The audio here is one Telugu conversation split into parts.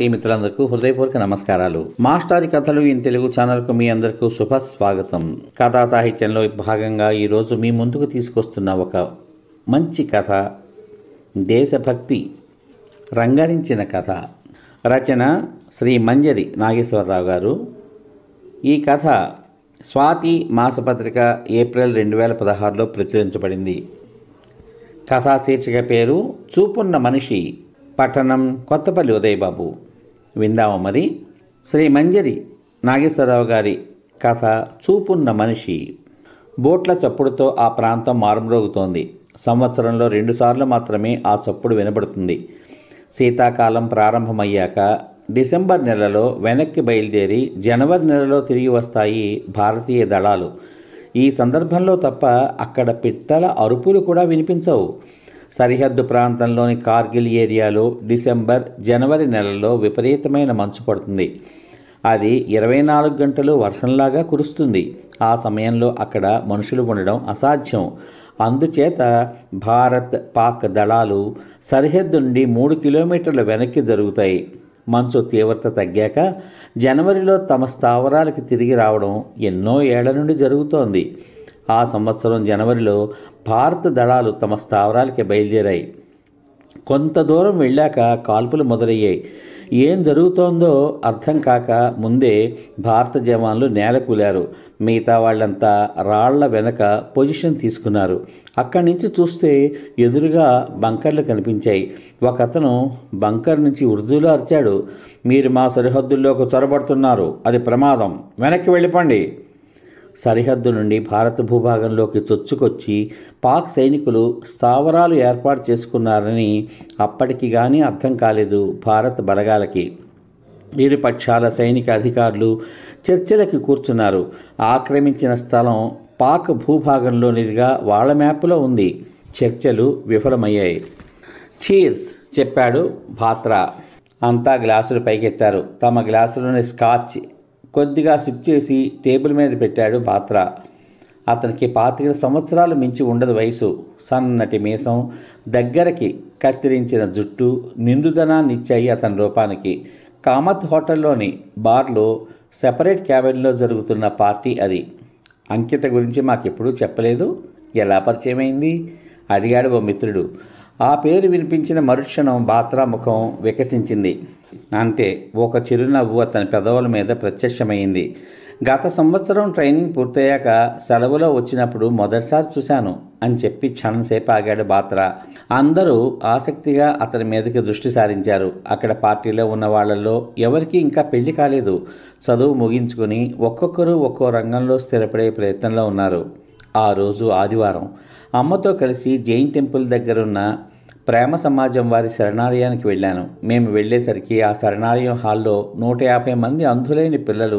భారతి మిత్రులందరికీ హృదయపూర్వక నమస్కారాలు మాస్టారి కథలు ఇన్ తెలుగు కు మీ అందరికీ శుభ స్వాగతం కథా సాహిత్యంలో భాగంగా ఈరోజు మీ ముందుకు తీసుకొస్తున్న ఒక మంచి కథ దేశభక్తి రంగరించిన కథ రచన శ్రీ మంజరి నాగేశ్వరరావు గారు ఈ కథ స్వాతి మాసపత్రిక ఏప్రిల్ రెండు వేల పదహారులో ప్రచురించబడింది కథా శీర్షిక పేరు చూపున్న మనిషి పట్టణం కొత్తపల్లి ఉదయబాబు విందాము మరి శ్రీ మంజరి నాగేశ్వరరావు గారి కథ చూపున్న మనిషి బోట్ల చప్పుడుతో ఆ ప్రాంతం మారుమ్రోగుతోంది సంవత్సరంలో రెండుసార్లు మాత్రమే ఆ చప్పుడు వినబడుతుంది శీతాకాలం ప్రారంభమయ్యాక డిసెంబర్ నెలలో వెనక్కి బయలుదేరి జనవరి నెలలో తిరిగి వస్తాయి భారతీయ దళాలు ఈ సందర్భంలో తప్ప అక్కడ పిట్టల అరుపులు కూడా వినిపించవు సరిహద్దు ప్రాంతంలోని కార్గిల్ ఏరియాలో డిసెంబర్ జనవరి నెలల్లో విపరీతమైన మంచు పడుతుంది అది ఇరవై నాలుగు గంటలు వర్షంలాగా కురుస్తుంది ఆ సమయంలో అక్కడ మనుషులు ఉండడం అసాధ్యం అందుచేత భారత్ పాక్ దళాలు సరిహద్దు నుండి మూడు కిలోమీటర్ల వెనక్కి జరుగుతాయి మంచు తీవ్రత తగ్గాక జనవరిలో తమ స్థావరాలకి తిరిగి రావడం ఎన్నో ఏళ్ల నుండి జరుగుతోంది ఆ సంవత్సరం జనవరిలో భారత దళాలు తమ స్థావరాలకి బయలుదేరాయి కొంత దూరం వెళ్ళాక కాల్పులు మొదలయ్యాయి ఏం జరుగుతోందో అర్థం కాక ముందే భారత జవాన్లు నేల కూలారు మిగతా వాళ్ళంతా రాళ్ల వెనక పొజిషన్ తీసుకున్నారు అక్కడి నుంచి చూస్తే ఎదురుగా బంకర్లు కనిపించాయి ఒకతను బంకర్ నుంచి ఉర్దూలో అరిచాడు మీరు మా సరిహద్దుల్లోకి చొరబడుతున్నారు అది ప్రమాదం వెనక్కి వెళ్ళిపోండి సరిహద్దు నుండి భారత భూభాగంలోకి చొచ్చుకొచ్చి పాక్ సైనికులు స్థావరాలు ఏర్పాటు చేసుకున్నారని అప్పటికి కానీ అర్థం కాలేదు భారత్ బలగాలకి ఇరుపక్షాల సైనిక అధికారులు చర్చలకి కూర్చున్నారు ఆక్రమించిన స్థలం పాక్ భూభాగంలోనిదిగా వాళ్ళ మ్యాప్లో ఉంది చర్చలు విఫలమయ్యాయి చీర్స్ చెప్పాడు భాత్రా అంతా గ్లాసులు పైకెత్తారు తమ గ్లాసులోని స్కాచ్ కొద్దిగా సిప్ చేసి టేబుల్ మీద పెట్టాడు పాత్ర అతనికి పాతిక సంవత్సరాలు మించి ఉండదు వయసు సన్నటి మీసం దగ్గరకి కత్తిరించిన జుట్టు నిండుదనాన్ని ఇచ్చాయి అతని రూపానికి కామత్ హోటల్లోని బార్లో సెపరేట్ క్యాబిన్లో జరుగుతున్న పార్టీ అది అంకిత గురించి మాకెప్పుడూ చెప్పలేదు ఎలా పరిచయమైంది అడిగాడు ఓ మిత్రుడు ఆ పేరు వినిపించిన మరుక్షణం బాత్రా ముఖం వికసించింది అంతే ఒక చిరునవ్వు అతని పెదవుల మీద ప్రత్యక్షమైంది గత సంవత్సరం ట్రైనింగ్ పూర్తయ్యాక సెలవులో వచ్చినప్పుడు మొదటిసారి చూశాను అని చెప్పి క్షణంసేపు ఆగాడు బాత్రా అందరూ ఆసక్తిగా అతని మీదకి దృష్టి సారించారు అక్కడ పార్టీలో ఉన్న వాళ్ళల్లో ఎవరికి ఇంకా పెళ్లి కాలేదు చదువు ముగించుకుని ఒక్కొక్కరు ఒక్కో రంగంలో స్థిరపడే ప్రయత్నంలో ఉన్నారు ఆ రోజు ఆదివారం అమ్మతో కలిసి జైన్ టెంపుల్ దగ్గరున్న ప్రేమ సమాజం వారి శరణాలయానికి వెళ్ళాను మేము వెళ్ళేసరికి ఆ శరణాలయం హాల్లో నూట యాభై మంది అంధులైన పిల్లలు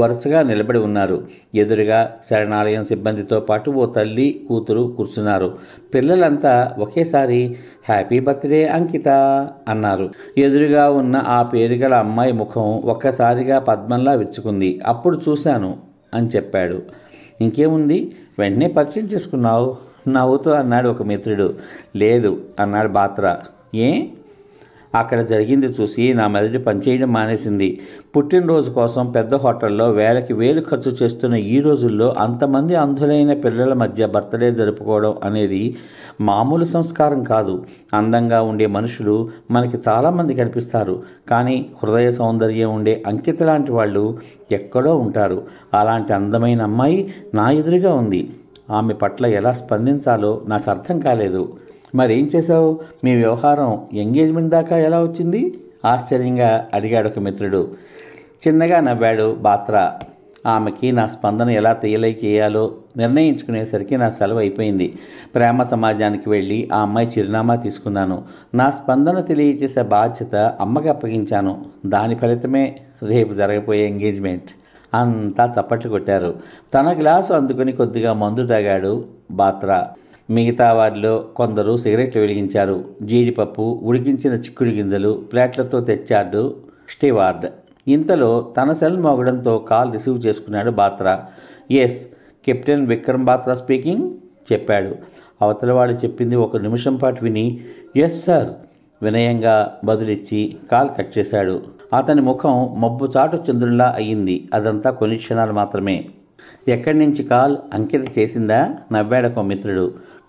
వరుసగా నిలబడి ఉన్నారు ఎదురుగా శరణాలయం సిబ్బందితో పాటు ఓ తల్లి కూతురు కూర్చున్నారు పిల్లలంతా ఒకేసారి హ్యాపీ బర్త్డే అంకిత అన్నారు ఎదురుగా ఉన్న ఆ గల అమ్మాయి ముఖం ఒక్కసారిగా పద్మంలా విచ్చుకుంది అప్పుడు చూశాను అని చెప్పాడు ఇంకేముంది వెంటనే పరిచయం చేసుకున్నావు నవ్వుతూ అన్నాడు ఒక మిత్రుడు లేదు అన్నాడు బాత్ర ఏ అక్కడ జరిగింది చూసి నా మెదడు పనిచేయడం మానేసింది పుట్టినరోజు కోసం పెద్ద హోటల్లో వేలకి వేలు ఖర్చు చేస్తున్న ఈ రోజుల్లో అంతమంది అంధులైన పిల్లల మధ్య బర్త్డే జరుపుకోవడం అనేది మామూలు సంస్కారం కాదు అందంగా ఉండే మనుషులు మనకి చాలామంది కనిపిస్తారు కానీ హృదయ సౌందర్యం ఉండే అంకిత లాంటి వాళ్ళు ఎక్కడో ఉంటారు అలాంటి అందమైన అమ్మాయి నా ఎదురుగా ఉంది ఆమె పట్ల ఎలా స్పందించాలో నాకు అర్థం కాలేదు మరేం చేశావు మీ వ్యవహారం ఎంగేజ్మెంట్ దాకా ఎలా వచ్చింది ఆశ్చర్యంగా అడిగాడు ఒక మిత్రుడు చిన్నగా నవ్వాడు బాత్రా ఆమెకి నా స్పందన ఎలా చేయాలో నిర్ణయించుకునేసరికి నా సెలవు అయిపోయింది ప్రేమ సమాజానికి వెళ్ళి ఆ అమ్మాయి చిరునామా తీసుకున్నాను నా స్పందన తెలియచేసే బాధ్యత అమ్మకి అప్పగించాను దాని ఫలితమే రేపు జరగబోయే ఎంగేజ్మెంట్ అంతా చప్పట్లు కొట్టారు తన గ్లాసు అందుకుని కొద్దిగా మందు తాగాడు బాత్రా మిగతా వారిలో కొందరు సిగరెట్లు వెలిగించారు జీడిపప్పు ఉడికించిన చిక్కుడు గింజలు ప్లేట్లతో తెచ్చాడు స్టీవార్డ్ ఇంతలో తన సెల్ మోగడంతో కాల్ రిసీవ్ చేసుకున్నాడు Batra yes Captain Vikram Batra speaking చెప్పాడు అవతలవాడు చెప్పింది ఒక నిమిషం పాటు విని ఎస్ సార్ వినయంగా బదులిచ్చి కాల్ కట్ చేశాడు అతని ముఖం మబ్బు చాటు చంద్రులా అయ్యింది అదంతా కొన్ని క్షణాలు మాత్రమే ఎక్కడి నుంచి కాల్ అంకిత చేసిందా నవ్వాడొక మిత్రుడు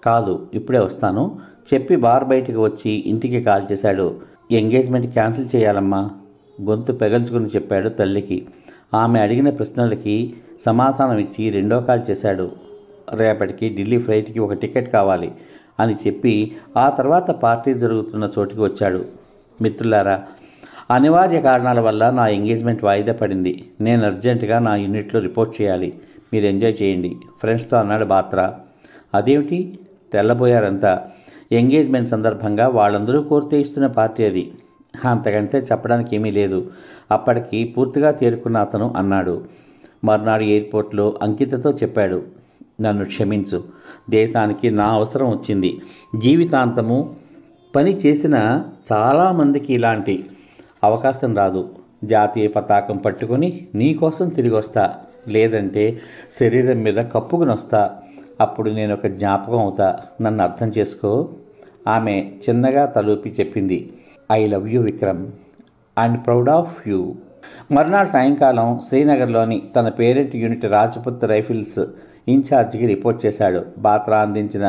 కాదు ఇప్పుడే వస్తాను చెప్పి బార్ బయటికి వచ్చి ఇంటికి కాల్ చేశాడు ఎంగేజ్మెంట్ క్యాన్సిల్ చేయాలమ్మా గొంతు పెగల్చుకుని చెప్పాడు తల్లికి ఆమె అడిగిన ప్రశ్నలకి సమాధానం ఇచ్చి రెండో కాల్ చేశాడు రేపటికి ఢిల్లీ ఫ్లైట్కి ఒక టికెట్ కావాలి అని చెప్పి ఆ తర్వాత పార్టీ జరుగుతున్న చోటికి వచ్చాడు మిత్రులారా అనివార్య కారణాల వల్ల నా ఎంగేజ్మెంట్ వాయిదా పడింది నేను అర్జెంటుగా నా యూనిట్లో రిపోర్ట్ చేయాలి మీరు ఎంజాయ్ చేయండి ఫ్రెండ్స్తో అన్నాడు బాత్రా అదేమిటి తెల్లబోయారంతా ఎంగేజ్మెంట్ సందర్భంగా వాళ్ళందరూ కోరితే ఇస్తున్న పార్టీ అది అంతకంటే చెప్పడానికి ఏమీ లేదు అప్పటికి పూర్తిగా తేరుకున్న అతను అన్నాడు మర్నాడు ఎయిర్పోర్ట్లో అంకితతో చెప్పాడు నన్ను క్షమించు దేశానికి నా అవసరం వచ్చింది జీవితాంతము పని చేసిన చాలామందికి ఇలాంటి అవకాశం రాదు జాతీయ పతాకం పట్టుకొని నీకోసం తిరిగి వస్తా లేదంటే శరీరం మీద కప్పుకుని వస్తా అప్పుడు నేను ఒక జ్ఞాపకం అవుతా నన్ను అర్థం చేసుకో ఆమె చిన్నగా తలూపి చెప్పింది I love you Vikram and proud of you మర్నాడు సాయంకాలం శ్రీనగర్లోని తన పేరెంట్ యూనిట్ రాజపుత్ రైఫిల్స్ ఇన్ఛార్జికి రిపోర్ట్ చేశాడు బాత్రా అందించిన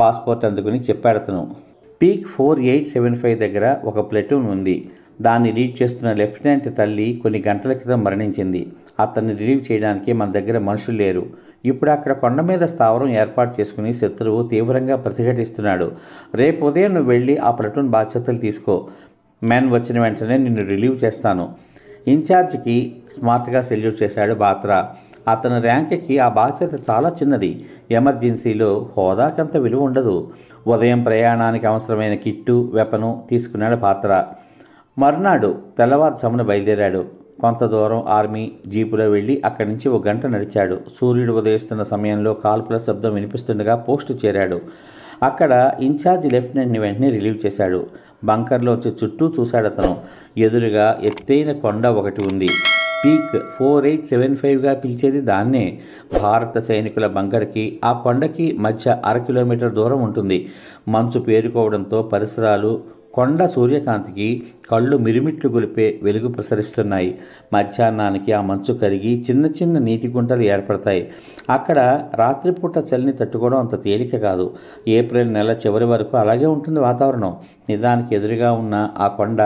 పాస్పోర్ట్ అందుకుని చెప్పాడు అతను peak four eight seven five దగ్గర ఒక ప్లెటూన్ ఉంది దాన్ని రీడ్ చేస్తున్న లెఫ్టినెంట్ తల్లి కొన్ని గంటల క్రితం మరణించింది అతన్ని రిలీవ్ చేయడానికి మన దగ్గర మనుషులు లేరు ఇప్పుడు అక్కడ కొండ మీద స్థావరం ఏర్పాటు చేసుకుని శత్రువు తీవ్రంగా ప్రతిఘటిస్తున్నాడు రేపు ఉదయం నువ్వు వెళ్ళి ఆ ప్లటూన్ బాధ్యతలు తీసుకో మ్యాన్ వచ్చిన వెంటనే నిన్ను రిలీవ్ చేస్తాను ఇన్ఛార్జ్కి స్మార్ట్గా సెల్యూట్ చేశాడు బాత్రా అతని ర్యాంక్కి ఆ బాధ్యత చాలా చిన్నది ఎమర్జెన్సీలో హోదాకంత విలువ ఉండదు ఉదయం ప్రయాణానికి అవసరమైన కిట్టు వెపను తీసుకున్నాడు పాత్ర మర్నాడు తెల్లవారుజామున బయలుదేరాడు కొంత దూరం ఆర్మీ జీపులో వెళ్ళి అక్కడి నుంచి ఒక గంట నడిచాడు సూర్యుడు ఉదయిస్తున్న సమయంలో కాల్పుల శబ్దం వినిపిస్తుండగా పోస్టు చేరాడు అక్కడ ఇన్ఛార్జ్ లెఫ్టినెంట్ని వెంటనే రిలీవ్ చేశాడు బంకర్లో వచ్చి చుట్టూ చూశాడు అతను ఎదురుగా ఎత్తైన కొండ ఒకటి ఉంది పీక్ ఫోర్ ఎయిట్ సెవెన్ ఫైవ్గా పిలిచేది దాన్నే భారత సైనికుల బంకర్కి ఆ కొండకి మధ్య అర కిలోమీటర్ దూరం ఉంటుంది మంచు పేరుకోవడంతో పరిసరాలు కొండ సూర్యకాంతికి కళ్ళు మిరుమిట్లు గొలిపే వెలుగు ప్రసరిస్తున్నాయి మధ్యాహ్నానికి ఆ మంచు కరిగి చిన్న చిన్న నీటి గుంటలు ఏర్పడతాయి అక్కడ రాత్రిపూట చలిని తట్టుకోవడం అంత తేలిక కాదు ఏప్రిల్ నెల చివరి వరకు అలాగే ఉంటుంది వాతావరణం నిజానికి ఎదురుగా ఉన్న ఆ కొండ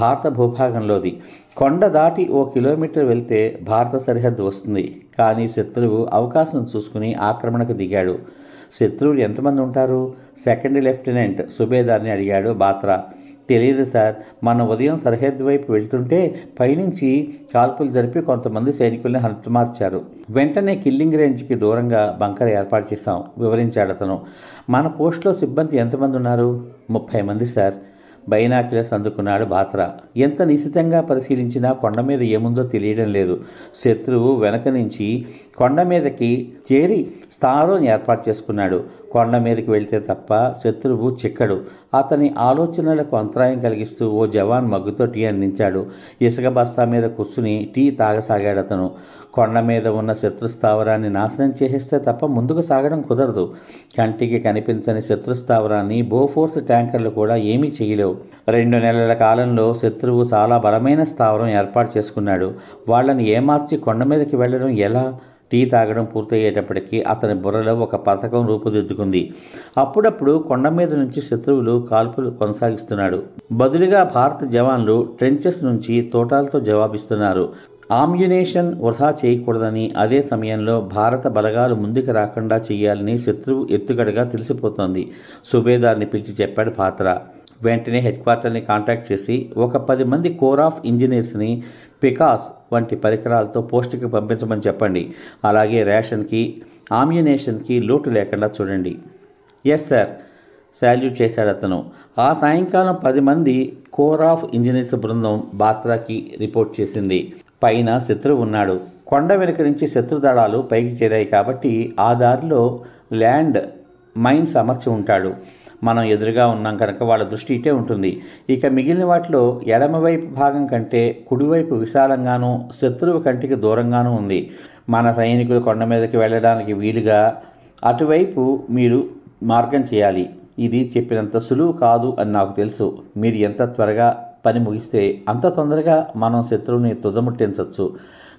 భారత భూభాగంలోది కొండ దాటి ఓ కిలోమీటర్ వెళ్తే భారత సరిహద్దు వస్తుంది కానీ శత్రువు అవకాశం చూసుకుని ఆక్రమణకు దిగాడు శత్రువులు ఎంతమంది ఉంటారు సెకండ్ లెఫ్టినెంట్ సుబేదార్ని అడిగాడు బాత్రా తెలియదు సార్ మన ఉదయం సరిహద్దు వైపు వెళ్తుంటే పైనుంచి కాల్పులు జరిపి కొంతమంది సైనికుల్ని హతమార్చారు వెంటనే కిల్లింగ్ రేంజ్కి దూరంగా బంకర్ ఏర్పాటు చేశాం వివరించాడు అతను మన పోస్టులో సిబ్బంది ఎంతమంది ఉన్నారు ముప్పై మంది సార్ బైనాక్యులర్స్ అందుకున్నాడు బాత్రా ఎంత నిశితంగా పరిశీలించినా కొండ మీద ఏముందో తెలియడం లేదు శత్రువు వెనక నుంచి కొండ మీదకి చేరి స్థానం ఏర్పాటు చేసుకున్నాడు కొండ మీదకి వెళ్తే తప్ప శత్రువు చిక్కడు అతని ఆలోచనలకు అంతరాయం కలిగిస్తూ ఓ జవాన్ మగ్గుతో టీ అందించాడు ఇసుక బస్తా మీద కూర్చుని టీ తాగసాగాడు అతను కొండ మీద ఉన్న శత్రు స్థావరాన్ని నాశనం చేసేస్తే తప్ప ముందుకు సాగడం కుదరదు కంటికి కనిపించని శత్రు స్థావరాన్ని బోఫోర్స్ ట్యాంకర్లు కూడా ఏమీ చేయలేవు రెండు నెలల కాలంలో శత్రువు చాలా బలమైన స్థావరం ఏర్పాటు చేసుకున్నాడు వాళ్ళని ఏమార్చి కొండ మీదకి వెళ్ళడం ఎలా టీ తాగడం పూర్తయ్యేటప్పటికీ అతని బుర్రలో ఒక పథకం రూపుదిద్దుకుంది అప్పుడప్పుడు కొండ మీద నుంచి శత్రువులు కాల్పులు కొనసాగిస్తున్నాడు బదులుగా భారత జవాన్లు ట్రెంచెస్ నుంచి తోటాలతో జవాబిస్తున్నారు ఆమ్యునేషన్ వృధా చేయకూడదని అదే సమయంలో భారత బలగాలు ముందుకు రాకుండా చేయాలని శత్రువు ఎత్తుగడగా తెలిసిపోతోంది సుబేదార్ని పిలిచి చెప్పాడు పాత్ర వెంటనే హెడ్ క్వార్టర్ని కాంటాక్ట్ చేసి ఒక పది మంది కోర్ ఆఫ్ ఇంజనీర్స్ని పికాస్ వంటి పరికరాలతో పోస్టుకి పంపించమని చెప్పండి అలాగే రేషన్కి ఆమ్యునేషన్కి లోటు లేకుండా చూడండి ఎస్ సార్ శాల్యూట్ చేశాడు అతను ఆ సాయంకాలం పది మంది కోర్ ఆఫ్ ఇంజనీర్స్ బృందం బాత్రాకి రిపోర్ట్ చేసింది పైన శత్రువు ఉన్నాడు కొండ వెనుక నుంచి శత్రుదళాలు పైకి చేరాయి కాబట్టి ఆ దారిలో ల్యాండ్ మైన్స్ అమర్చి ఉంటాడు మనం ఎదురుగా ఉన్నాం కనుక వాళ్ళ దృష్టి ఇటే ఉంటుంది ఇక మిగిలిన వాటిలో ఎడమవైపు భాగం కంటే కుడివైపు విశాలంగానూ శత్రువు కంటికి దూరంగానూ ఉంది మన సైనికులు కొండ మీదకి వెళ్ళడానికి వీలుగా అటువైపు మీరు మార్గం చేయాలి ఇది చెప్పినంత సులువు కాదు అని నాకు తెలుసు మీరు ఎంత త్వరగా పని ముగిస్తే అంత తొందరగా మనం శత్రువుని తుదముట్టించవచ్చు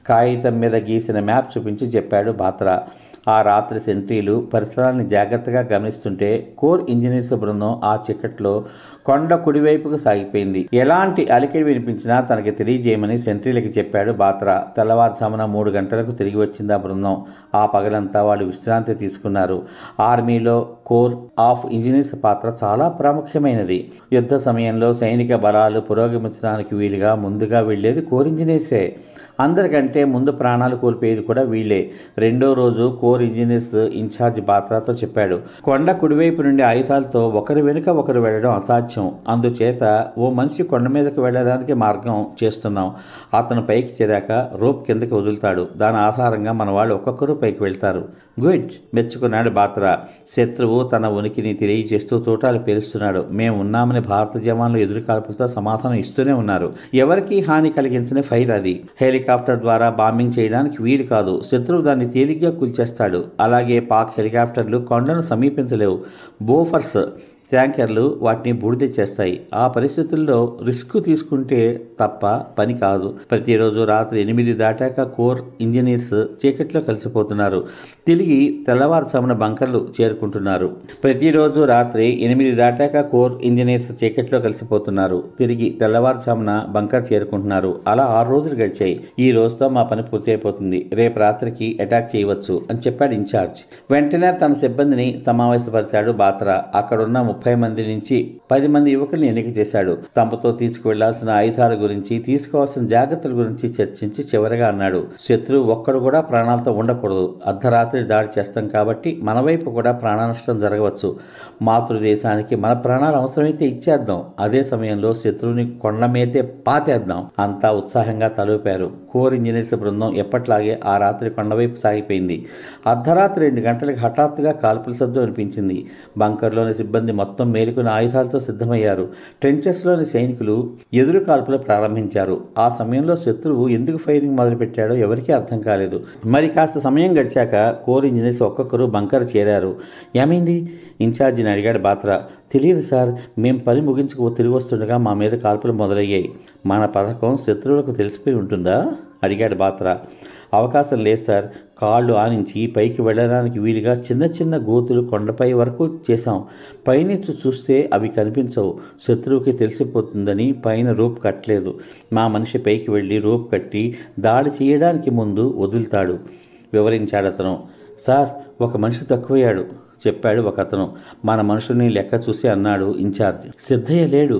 కాగితం మీద గీసిన మ్యాప్ చూపించి చెప్పాడు బాత్రా ఆ రాత్రి సెంట్రీలు పరిసరాన్ని జాగ్రత్తగా గమనిస్తుంటే కోర్ ఇంజనీర్స్ బృందం ఆ చీకట్లో కొండ కుడివైపుకు సాగిపోయింది ఎలాంటి అలికిడి వినిపించినా తనకి తెలియజేయమని సెంట్రీలకి చెప్పాడు బాత్రా తెల్లవారుజామున మూడు గంటలకు తిరిగి వచ్చింది ఆ బృందం ఆ పగలంతా వాళ్ళు విశ్రాంతి తీసుకున్నారు ఆర్మీలో కోర్ ఆఫ్ ఇంజనీర్స్ పాత్ర చాలా ప్రాముఖ్యమైనది యుద్ధ సమయంలో సైనిక బలాలు పురోగమించడానికి వీలుగా ముందుగా వెళ్ళేది కోర్ ఇంజనీర్సే అందరికంటే ముందు ప్రాణాలు కోల్పోయేది కూడా వీళ్ళే రెండో రోజు కోర్ ఇంజనీర్స్ ఇన్ఛార్జ్ బాత్రాతో చెప్పాడు కొండ కుడివైపు నుండి ఆయుధాలతో ఒకరి వెనుక ఒకరు వెళ్ళడం అసాధ్యం సామర్థ్యం అందుచేత ఓ మనిషి కొండ మీదకి వెళ్ళడానికి మార్గం చేస్తున్నాం అతను పైకి చేరాక రూప్ కిందకి వదులుతాడు దాని ఆధారంగా మన వాళ్ళు ఒక్కొక్కరు పైకి వెళ్తారు గుడ్ మెచ్చుకున్నాడు బాత్రా శత్రువు తన ఉనికిని తెలియజేస్తూ తోటాలు పేరుస్తున్నాడు మేము ఉన్నామని భారత జవాన్లు ఎదురుకాల్పులతో సమాధానం ఇస్తూనే ఉన్నారు ఎవరికి హాని కలిగించిన ఫైర్ అది హెలికాప్టర్ ద్వారా బాంబింగ్ చేయడానికి వీలు కాదు శత్రువు దాన్ని తేలిగ్గా కూల్చేస్తాడు అలాగే పాక్ హెలికాప్టర్లు కొండను సమీపించలేవు బోఫర్స్ ట్యాంకర్లు వాటిని బూడిద చేస్తాయి ఆ పరిస్థితుల్లో రిస్క్ తీసుకుంటే తప్ప పని కాదు ప్రతిరోజు రాత్రి ఎనిమిది దాటాక కోర్ ఇంజనీర్స్ చీకట్లో కలిసిపోతున్నారు తిరిగి తెల్లవారుజామున బంకర్లు చేరుకుంటున్నారు ప్రతిరోజు రాత్రి ఎనిమిది దాటాక కోర్ ఇంజనీర్స్ చీకట్లో కలిసిపోతున్నారు తిరిగి తెల్లవారుజామున బంకర్ చేరుకుంటున్నారు అలా ఆరు రోజులు గడిచాయి ఈ రోజుతో మా పని పూర్తి అయిపోతుంది రేపు రాత్రికి అటాక్ చేయవచ్చు అని చెప్పాడు ఇన్ఛార్జ్ వెంటనే తన సిబ్బందిని సమావేశపరిచాడు బాత్రా అక్కడున్న ముప్పై మంది నుంచి పది మంది యువకుల్ని ఎన్నిక చేశాడు తమతో తీసుకువెళ్లాల్సిన ఆయుధాల గురించి తీసుకోవాల్సిన జాగ్రత్తల గురించి చర్చించి చివరిగా అన్నాడు శత్రువు ఒక్కడు కూడా ప్రాణాలతో ఉండకూడదు అర్ధరాత్రి దాడి చేస్తాం కాబట్టి మన వైపు కూడా ప్రాణనష్టం జరగవచ్చు మాతృదేశానికి మన ప్రాణాలు అవసరమైతే ఇచ్చేద్దాం అదే సమయంలో శత్రువుని కొండమేతే పాతేద్దాం అంతా ఉత్సాహంగా తలూపారు కోర్ ఇంజనీర్స్ బృందం ఎప్పట్లాగే ఆ రాత్రి కొండవైపు సాగిపోయింది అర్ధరాత్రి రెండు గంటలకు హఠాత్తుగా కాల్పుల శబ్దం అనిపించింది బంకర్లోని సిబ్బంది మొత్తం మేలుకున్న ఆయుధాలతో సిద్ధమయ్యారు ట్రెంచెస్లోని సైనికులు ఎదురు కాల్పులు ప్రారంభించారు ఆ సమయంలో శత్రువు ఎందుకు ఫైరింగ్ మొదలుపెట్టాడో ఎవరికీ అర్థం కాలేదు మరి కాస్త సమయం గడిచాక కోర్ ఇంజనీర్స్ ఒక్కొక్కరు బంకర్ చేరారు ఏమైంది ఇన్ఛార్జిని అడిగాడు బాత్రా తెలియదు సార్ మేం పని ముగించుకు తిరిగి వస్తుండగా మా మీద కాల్పులు మొదలయ్యాయి మన పథకం శత్రువులకు తెలిసిపోయి ఉంటుందా అడిగాడు బాత్ర అవకాశం లేదు సార్ కాళ్ళు ఆనించి పైకి వెళ్ళడానికి వీలుగా చిన్న చిన్న గోతులు కొండపై వరకు చేశాం పైన చూస్తే అవి కనిపించవు శత్రువుకి తెలిసిపోతుందని పైన రూప్ కట్టలేదు మా మనిషి పైకి వెళ్ళి రూప్ కట్టి దాడి చేయడానికి ముందు వదులుతాడు వివరించాడు అతను సార్ ఒక మనిషి తక్కువయ్యాడు చెప్పాడు ఒక అతను మన మనుషుల్ని లెక్క చూసి అన్నాడు ఇన్ఛార్జ్ సిద్ధయ్య లేడు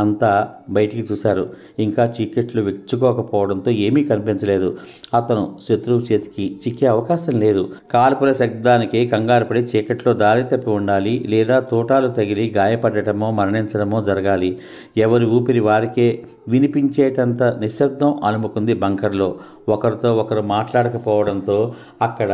అంతా బయటికి చూశారు ఇంకా చీకట్లు విచ్చుకోకపోవడంతో ఏమీ కనిపించలేదు అతను శత్రువు చేతికి చిక్కే అవకాశం లేదు కాల్పుల శబ్దానికి కంగారు పడి చీకట్లో దారి తప్పి ఉండాలి లేదా తోటాలు తగిలి గాయపడటమో మరణించడమో జరగాలి ఎవరి ఊపిరి వారికే వినిపించేటంత నిశ్శబ్దం అలుముకుంది బంకర్లో ఒకరితో ఒకరు మాట్లాడకపోవడంతో అక్కడ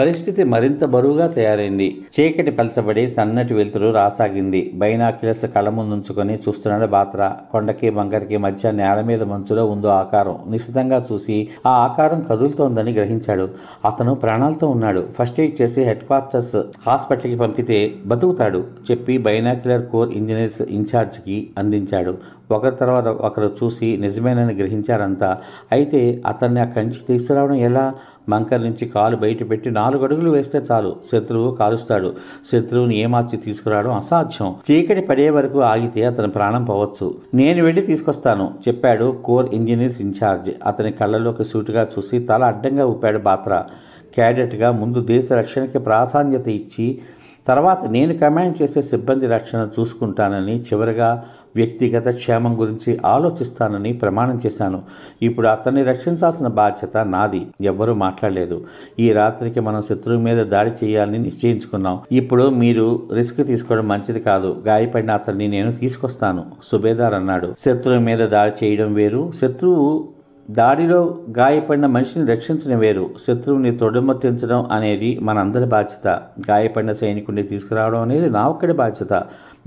పరిస్థితి మరింత బరువుగా తయారైంది చీకటి పలచబడి సన్నటి వెలుతురు రాసాగింది బైనాక్యులర్స్ కళ్ళ ముందుంచుకొని చూస్తున్నాడు బాత్ర కొండకి బంగరికి మధ్య నేల మీద మంచులో ఉందో ఆకారం నిశ్చితంగా చూసి ఆ ఆకారం కదులుతోందని గ్రహించాడు అతను ప్రాణాలతో ఉన్నాడు ఫస్ట్ ఎయిడ్ చేసి హెడ్ క్వార్టర్స్ హాస్పిటల్కి పంపితే బతుకుతాడు చెప్పి బైనాక్యులర్ కోర్ ఇంజనీర్స్ ఇన్ఛార్జ్కి అందించాడు ఒకరి తర్వాత ఒకరు చూసి నిజమేనని గ్రహించారంతా అయితే అతన్ని ఆ కంచి తీసుకురావడం ఎలా మంకర్ నుంచి కాలు బయట పెట్టి నాలుగు అడుగులు వేస్తే చాలు శత్రువు కాలుస్తాడు శత్రువుని ఏమార్చి తీసుకురావడం అసాధ్యం చీకటి పడే వరకు ఆగితే అతని ప్రాణం పోవచ్చు నేను వెళ్ళి తీసుకొస్తాను చెప్పాడు కోర్ ఇంజనీర్స్ ఇన్ఛార్జ్ అతని కళ్ళలోకి సూటుగా చూసి తల అడ్డంగా ఊపాడు బాత్ర క్యాడెట్గా ముందు దేశ రక్షణకి ప్రాధాన్యత ఇచ్చి తర్వాత నేను కమాండ్ చేసే సిబ్బంది రక్షణ చూసుకుంటానని చివరిగా వ్యక్తిగత క్షేమం గురించి ఆలోచిస్తానని ప్రమాణం చేశాను ఇప్పుడు అతన్ని రక్షించాల్సిన బాధ్యత నాది ఎవ్వరూ మాట్లాడలేదు ఈ రాత్రికి మనం శత్రువు మీద దాడి చేయాలని నిశ్చయించుకున్నాం ఇప్పుడు మీరు రిస్క్ తీసుకోవడం మంచిది కాదు గాయపడిన అతన్ని నేను తీసుకొస్తాను సుబేదార్ అన్నాడు శత్రువు మీద దాడి చేయడం వేరు శత్రువు దాడిలో గాయపడిన మనిషిని రక్షించడం వేరు శత్రువుని తొడుమతించడం అనేది మనందరి బాధ్యత గాయపడిన సైనికుడిని తీసుకురావడం అనేది నా ఒక్కడి బాధ్యత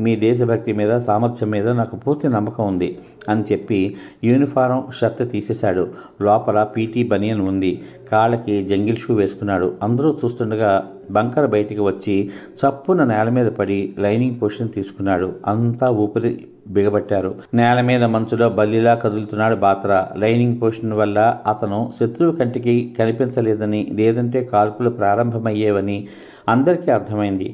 మీ దేశభక్తి మీద సామర్థ్యం మీద నాకు పూర్తి నమ్మకం ఉంది అని చెప్పి యూనిఫారం షర్ట్ తీసేశాడు లోపల పీటీ బనియన్ ఉంది కాళ్ళకి జంగిల్ షూ వేసుకున్నాడు అందరూ చూస్తుండగా బంకర్ బయటికి వచ్చి చప్పున నేల మీద పడి లైనింగ్ పొజిషన్ తీసుకున్నాడు అంతా ఊపిరి బిగబట్టారు నేల మీద మంచులో బల్లిలా కదులుతున్నాడు బాత్ర లైనింగ్ పోషన్ వల్ల అతను శత్రువు కంటికి కనిపించలేదని లేదంటే కాల్పులు ప్రారంభమయ్యేవని అందరికీ అర్థమైంది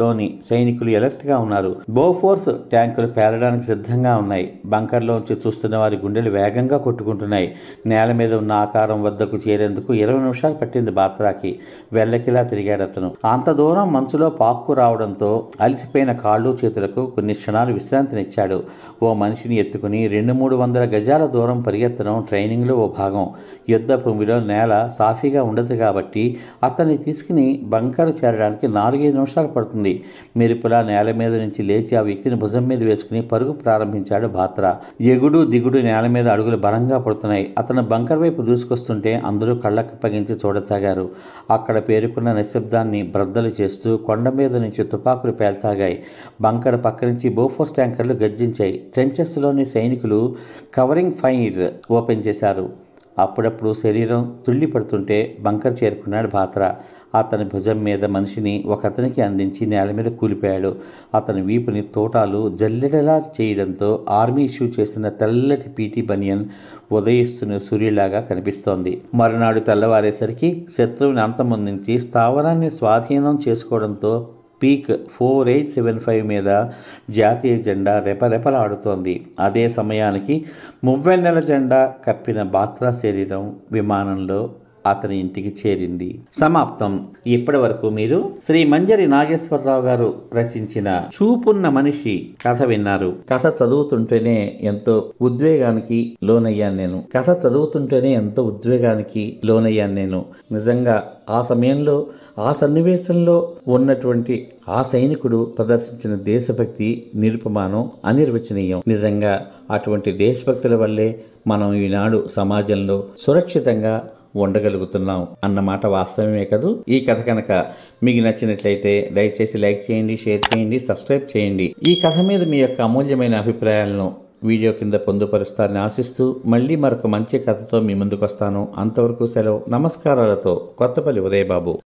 లోని సైనికులు గా ఉన్నారు బోఫోర్స్ ట్యాంకులు పేలడానికి సిద్ధంగా ఉన్నాయి బంకర్లోంచి చూస్తున్న వారి గుండెలు వేగంగా కొట్టుకుంటున్నాయి నేల మీద ఉన్న ఆకారం వద్దకు చేరేందుకు ఇరవై నిమిషాలు పట్టింది బాత్రాకి వెళ్ళకిలా తిరిగాడు అతను అంత దూరం మంచులో పాక్కు రావడంతో అలసిపోయిన కాళ్ళు చేతులకు కొన్ని క్షణాలు విశ్రాంతినిచ్చాడు ఓ మనిషిని ఎత్తుకుని రెండు మూడు వందల గజాల దూరం పరిగెత్తడం ట్రైనింగ్లో ఓ భాగం యుద్ధ భూమిలో నేల సాఫీగా ఉండదు కాబట్టి అతన్ని తీసుకుని బంకర్ చేరడానికి నాలుగైదు నిమిషాలు పడుతుంది మెరుపులా నేల మీద నుంచి లేచి ఆ వ్యక్తిని భుజం మీద వేసుకుని పరుగు ప్రారంభించాడు బాత్ర ఎగుడు దిగుడు నేల మీద అడుగులు బలంగా పడుతున్నాయి అతను బంకర్ వైపు దూసుకొస్తుంటే అందరూ కళ్ళకు పగించి చూడసాగారు అక్కడ పేరుకున్న నిశ్శబ్దాన్ని బ్రద్దలు చేస్తూ కొండ మీద నుంచి తుపాకులు పేల్సాగాయి బంకర్ పక్క నుంచి బోఫోర్స్ ట్యాంకర్లు గర్జించాయి ట్రెంచెస్లోని సైనికులు కవరింగ్ ఫైర్ ఓపెన్ చేశారు అప్పుడప్పుడు శరీరం తుళ్ళిపడుతుంటే పడుతుంటే బంకర్ చేరుకున్నాడు బాత్ర అతని భుజం మీద మనిషిని ఒకతనికి అందించి నేల మీద కూలిపోయాడు అతని వీపుని తోటాలు జల్లెడలా చేయడంతో ఆర్మీ ఇష్యూ చేసిన తెల్లటి పీటి బనియన్ ఉదయిస్తున్న సూర్యులాగా కనిపిస్తోంది మరునాడు తెల్లవారేసరికి శత్రువుని అంతమొందించి స్థావరాన్ని స్వాధీనం చేసుకోవడంతో peak four eight seven five మీద జాతీయ జెండా రెపరెపలాడుతోంది అదే సమయానికి మువ్వెన్నెల జెండా కప్పిన బాత్రా శరీరం విమానంలో అతని ఇంటికి చేరింది సమాప్తం ఇప్పటి వరకు మీరు శ్రీ మంజరి నాగేశ్వరరావు గారు రచించిన చూపున్న మనిషి కథ విన్నారు కథ చదువుతుంటేనే ఎంతో ఉద్వేగానికి లోనయ్యాను నేను కథ చదువుతుంటేనే ఎంతో ఉద్వేగానికి లోనయ్యాను నేను నిజంగా ఆ సమయంలో ఆ సన్నివేశంలో ఉన్నటువంటి ఆ సైనికుడు ప్రదర్శించిన దేశభక్తి నిరుపమానం అనిర్వచనీయం నిజంగా అటువంటి దేశభక్తుల వల్లే మనం ఈనాడు సమాజంలో సురక్షితంగా ఉండగలుగుతున్నాం అన్నమాట వాస్తవమే కదూ ఈ కథ కనుక మీకు నచ్చినట్లయితే దయచేసి లైక్ చేయండి షేర్ చేయండి సబ్స్క్రైబ్ చేయండి ఈ కథ మీద మీ యొక్క అమూల్యమైన అభిప్రాయాలను వీడియో కింద పొందుపరుస్తారని ఆశిస్తూ మళ్ళీ మరొక మంచి కథతో మీ ముందుకు వస్తాను అంతవరకు సెలవు నమస్కారాలతో కొత్తపల్లి ఉదయబాబు